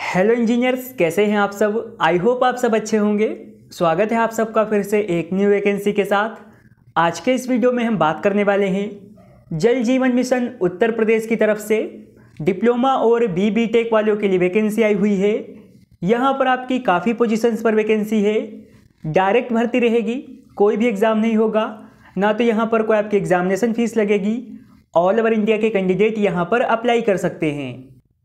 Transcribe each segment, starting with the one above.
hello engineers कैसे हैं आप सब आई होप आप सब अच्छे होंगे स्वागत है आप सबका फिर से एक न्यू वैकेंसी के साथ आज के इस वीडियो में हम बात करने वाले हैं जल जीवन मिशन उत्तर प्रदेश की तरफ से डिप्लोमा और बी बी टेक वालों के लिए वैकेंसी आई हुई है यहाँ पर आपकी काफ़ी पोजीशंस पर वैकेंसी है डायरेक्ट भर्ती रहेगी कोई भी एग्ज़ाम नहीं होगा ना तो यहाँ पर कोई आपकी एग्ज़ामिनेशन फ़ीस लगेगी ऑल ओवर इंडिया के कैंडिडेट यहाँ पर अप्लाई कर सकते हैं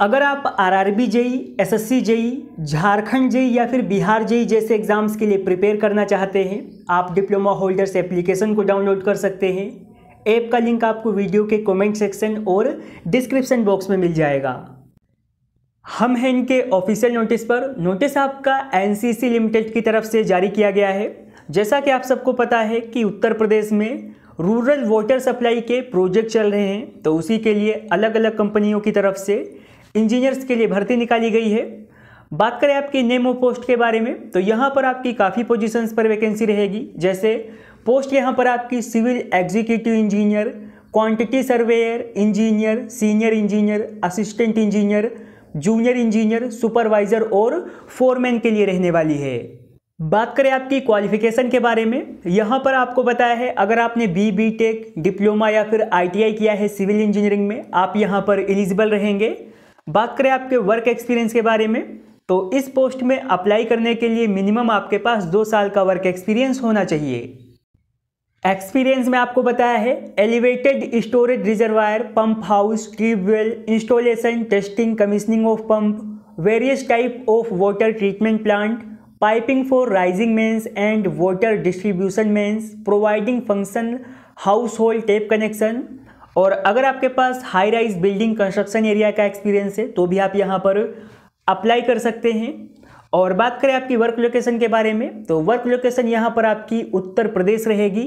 अगर आप R R B JE S S C JE Jharkhand JE e या फिर बिहार जेई e जैसे एग्ज़ाम्स के लिए प्रिपेयर करना चाहते हैं आप डिप्लोमा होल्डर्स एप्लीकेशन को डाउनलोड कर सकते हैं ऐप का लिंक आपको वीडियो के कमेंट सेक्शन और डिस्क्रिप्शन बॉक्स में मिल जाएगा हम हैं इनके ऑफिशियल नोटिस पर नोटिस आपका एन लिमिटेड की तरफ से जारी किया गया है जैसा कि आप सबको पता है कि उत्तर प्रदेश में रूरल वाटर सप्लाई के प्रोजेक्ट चल रहे हैं तो उसी के लिए अलग अलग कंपनियों की तरफ से इंजीनियर्स के लिए भर्ती निकाली गई है बात करें आपकी नेमो पोस्ट के बारे में तो यहाँ पर आपकी काफ़ी पोजीशंस पर वैकेंसी रहेगी जैसे पोस्ट यहाँ पर आपकी civil executive engineer quantity surveyor engineer senior engineer assistant engineer junior engineer supervisor और फोरमैन के लिए रहने वाली है बात करें आपकी क्वालिफिकेशन के बारे में यहाँ पर आपको बताया है अगर आपने बी बी टेक डिप्लोमा या फिर आईटीआई किया है सिविल इंजीनियरिंग में आप यहाँ पर एलिजिबल रहेंगे बात करें आपके वर्क एक्सपीरियंस के बारे में तो इस पोस्ट में अप्लाई करने के लिए मिनिमम आपके पास दो साल का वर्क एक्सपीरियंस होना चाहिए एक्सपीरियंस में आपको बताया है elevated storage reservoir pump house tubewell installation testing commissioning of pump various type of water treatment plant piping for rising mains and water distribution mains providing function household tap connection और अगर आपके पास high rise building construction area का experience है तो भी आप यहाँ पर अप्लाई कर सकते हैं और बात करें आपकी वर्क लोकेशन के बारे में तो वर्क लोकेशन यहाँ पर आपकी उत्तर प्रदेश रहेगी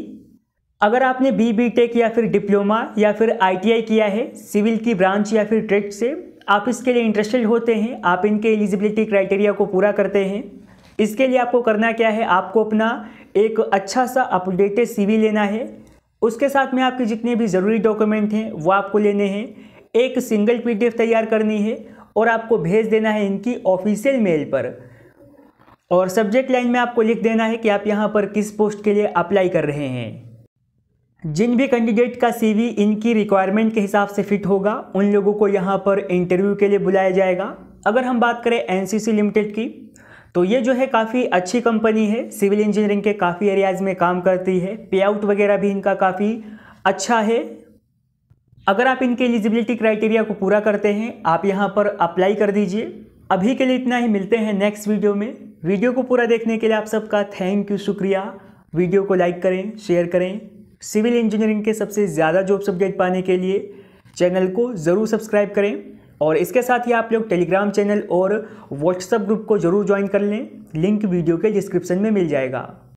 अगर आपने बी बी टेक या फिर डिप्लोमा या फिर आईटीआई किया है सिविल की ब्रांच या फिर ट्रेड से आप इसके लिए इंटरेस्टेड होते हैं आप इनके एलिजिबिलिटी क्राइटेरिया को पूरा करते हैं इसके लिए आपको करना क्या है आपको अपना एक अच्छा सा अपडेटेड सीवी लेना है उसके साथ में आपके जितने भी ज़रूरी डॉक्यूमेंट हैं वो आपको लेने हैं एक सिंगल पीडीएफ तैयार करनी है और आपको भेज देना है इनकी ऑफिशियल मेल पर और सब्जेक्ट लाइन में आपको लिख देना है कि आप यहाँ पर किस पोस्ट के लिए अप्लाई कर रहे हैं जिन भी कैंडिडेट का सीवी इनकी रिक्वायरमेंट के हिसाब से फिट होगा उन लोगों को यहाँ पर इंटरव्यू के लिए बुलाया जाएगा अगर हम बात करें एनसीसी लिमिटेड की तो ये जो है काफ़ी अच्छी कंपनी है सिविल इंजीनियरिंग के काफ़ी एरियाज़ में काम करती है पे आउट वगैरह भी इनका काफ़ी अच्छा है अगर आप इनके एलिजिबिलिटी क्राइटेरिया को पूरा करते हैं आप यहाँ पर अप्लाई कर दीजिए अभी के लिए इतना ही मिलते हैं नेक्स्ट वीडियो में वीडियो को पूरा देखने के लिए आप सबका थैंक यू शुक्रिया वीडियो को लाइक करें शेयर करें सिविल इंजीनियरिंग के सबसे ज़्यादा जॉब सब्जेक्ट पाने के लिए चैनल को ज़रूर सब्सक्राइब करें और इसके साथ ही आप लोग टेलीग्राम चैनल और व्हाट्सएप ग्रुप को जरूर ज्वाइन कर लें लिंक वीडियो के डिस्क्रिप्शन में मिल जाएगा